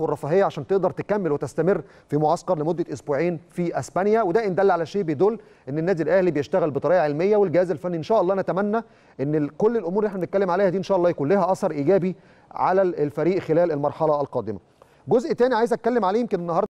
والرفاهيه عشان تقدر تكمل وتستمر في معسكر لمده اسبوعين في اسبانيا وده ان دل على شيء بيدل ان النادي الاهلي بيشتغل بطريقه علميه والجهاز الفني ان شاء الله نتمنى ان كل الامور اللي احنا بنتكلم عليها دي ان شاء الله يكون لها اثر ايجابي على الفريق خلال المرحله القادمه. جزء تاني عايز اتكلم عليه يمكن النهارده